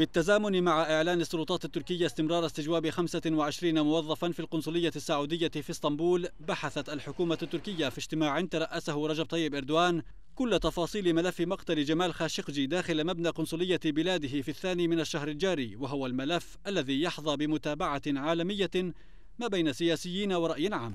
بالتزامن مع إعلان السلطات التركية استمرار استجواب 25 موظفا في القنصلية السعودية في اسطنبول بحثت الحكومة التركية في اجتماع ترأسه رجب طيب إردوان كل تفاصيل ملف مقتل جمال خاشقجي داخل مبنى قنصلية بلاده في الثاني من الشهر الجاري وهو الملف الذي يحظى بمتابعة عالمية ما بين سياسيين ورأي عام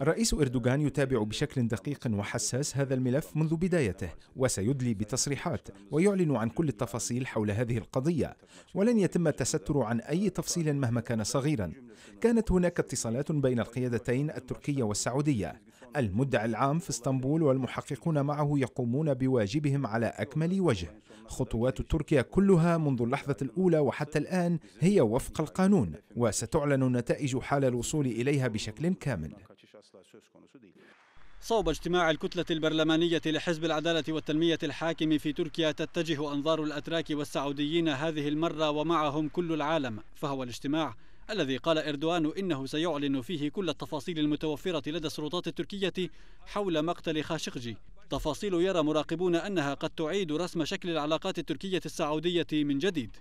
رئيس إردوغان يتابع بشكل دقيق وحساس هذا الملف منذ بدايته وسيدلي بتصريحات ويعلن عن كل التفاصيل حول هذه القضية ولن يتم التستر عن أي تفصيل مهما كان صغيرا كانت هناك اتصالات بين القيادتين التركية والسعودية المدعي العام في اسطنبول والمحققون معه يقومون بواجبهم على أكمل وجه خطوات تركيا كلها منذ اللحظة الأولى وحتى الآن هي وفق القانون وستعلن نتائج حال الوصول إليها بشكل كامل صوب اجتماع الكتلة البرلمانية لحزب العدالة والتنمية الحاكم في تركيا تتجه أنظار الأتراك والسعوديين هذه المرة ومعهم كل العالم فهو الاجتماع الذي قال إردوان إنه سيعلن فيه كل التفاصيل المتوفرة لدى السلطات التركية حول مقتل خاشقجي تفاصيل يرى مراقبون أنها قد تعيد رسم شكل العلاقات التركية السعودية من جديد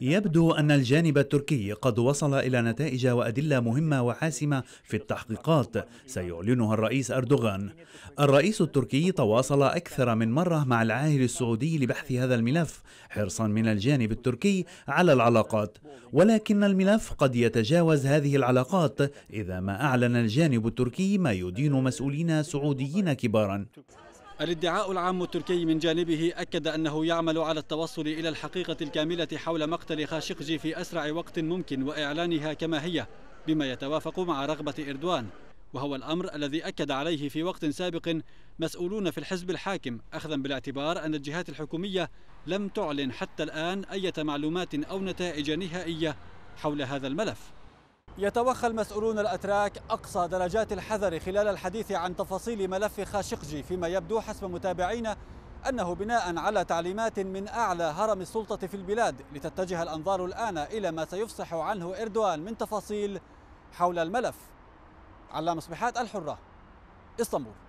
يبدو أن الجانب التركي قد وصل إلى نتائج وأدلة مهمة وحاسمة في التحقيقات سيعلنها الرئيس أردوغان الرئيس التركي تواصل أكثر من مرة مع العاهل السعودي لبحث هذا الملف حرصا من الجانب التركي على العلاقات ولكن الملف قد يتجاوز هذه العلاقات إذا ما أعلن الجانب التركي ما يدين مسؤولين سعوديين كبارا الادعاء العام التركي من جانبه أكد أنه يعمل على التوصل إلى الحقيقة الكاملة حول مقتل خاشقجي في أسرع وقت ممكن وإعلانها كما هي بما يتوافق مع رغبة إردوان وهو الأمر الذي أكد عليه في وقت سابق مسؤولون في الحزب الحاكم أخذا بالاعتبار أن الجهات الحكومية لم تعلن حتى الآن أي معلومات أو نتائج نهائية حول هذا الملف يتوخى المسؤولون الأتراك أقصى درجات الحذر خلال الحديث عن تفاصيل ملف خاشقجي فيما يبدو حسب متابعينا أنه بناء على تعليمات من أعلى هرم السلطة في البلاد لتتجه الأنظار الآن إلى ما سيفصح عنه إردوان من تفاصيل حول الملف علام مصبحات الحرة اسطنبول